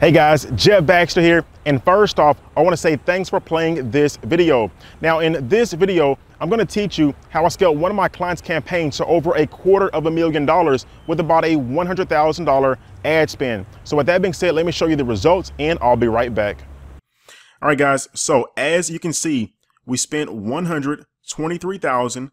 Hey guys, Jeff Baxter here. And first off, I wanna say thanks for playing this video. Now in this video, I'm gonna teach you how I scaled one of my clients' campaigns to over a quarter of a million dollars with about a $100,000 ad spend. So with that being said, let me show you the results and I'll be right back. All right guys, so as you can see, we spent 123,000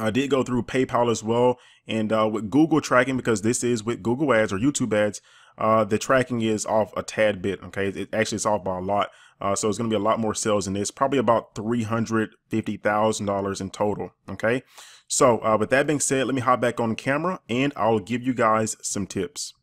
I did go through PayPal as well. And uh, with Google tracking, because this is with Google ads or YouTube ads, uh, the tracking is off a tad bit. Okay, it, actually it's off by a lot. Uh, so it's going to be a lot more sales in this, probably about $350,000 in total. Okay, so uh, with that being said, let me hop back on camera and I'll give you guys some tips.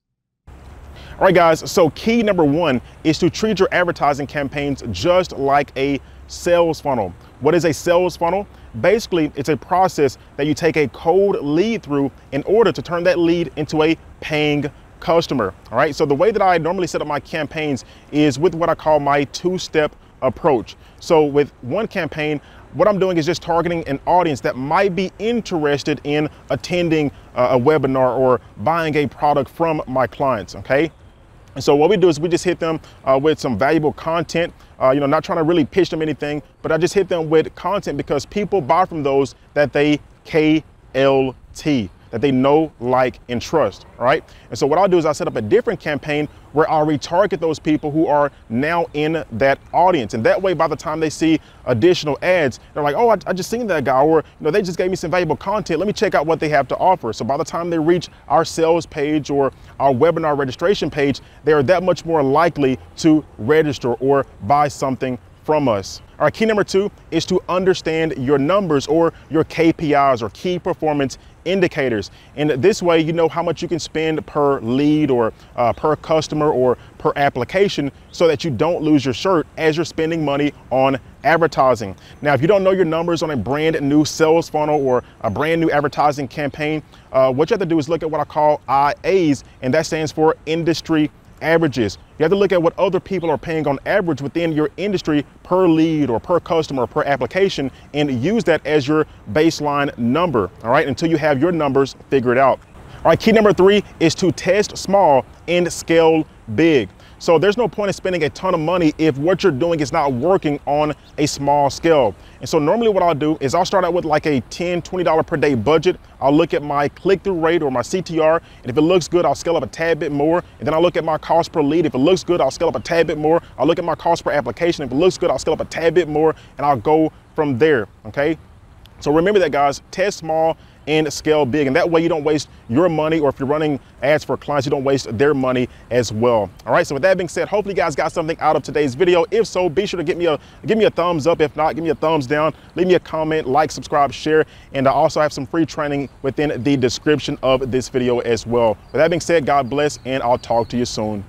All right, guys, so key number one is to treat your advertising campaigns just like a sales funnel. What is a sales funnel? Basically, it's a process that you take a cold lead through in order to turn that lead into a paying customer. All right, so the way that I normally set up my campaigns is with what I call my two-step approach. So with one campaign, what I'm doing is just targeting an audience that might be interested in attending uh, a webinar or buying a product from my clients, okay? And so what we do is we just hit them uh, with some valuable content, uh, you know, not trying to really pitch them anything, but I just hit them with content because people buy from those that they KLT that they know, like, and trust, right? And so what I'll do is I'll set up a different campaign where I'll retarget those people who are now in that audience. And that way, by the time they see additional ads, they're like, oh, I, I just seen that guy, or, you know, they just gave me some valuable content. Let me check out what they have to offer. So by the time they reach our sales page or our webinar registration page, they are that much more likely to register or buy something from us. All right, key number two is to understand your numbers or your KPIs or key performance indicators. And this way, you know how much you can spend per lead or uh, per customer or per application so that you don't lose your shirt as you're spending money on advertising. Now, if you don't know your numbers on a brand new sales funnel or a brand new advertising campaign, uh, what you have to do is look at what I call IAs, and that stands for industry averages. You have to look at what other people are paying on average within your industry per lead or per customer or per application and use that as your baseline number, all right, until you have your numbers figured out. All right, key number three is to test small and scale big. So there's no point in spending a ton of money if what you're doing is not working on a small scale. And so normally what I'll do is I'll start out with like a $10, $20 per day budget. I'll look at my click-through rate or my CTR, and if it looks good, I'll scale up a tad bit more. And then I'll look at my cost per lead. If it looks good, I'll scale up a tad bit more. I'll look at my cost per application. If it looks good, I'll scale up a tad bit more, and I'll go from there, okay? So remember that guys, test small and scale big. And that way you don't waste your money, or if you're running ads for clients, you don't waste their money as well. All right, so with that being said, hopefully you guys got something out of today's video. If so, be sure to give me a, give me a thumbs up. If not, give me a thumbs down, leave me a comment, like, subscribe, share, and I also have some free training within the description of this video as well. With that being said, God bless, and I'll talk to you soon.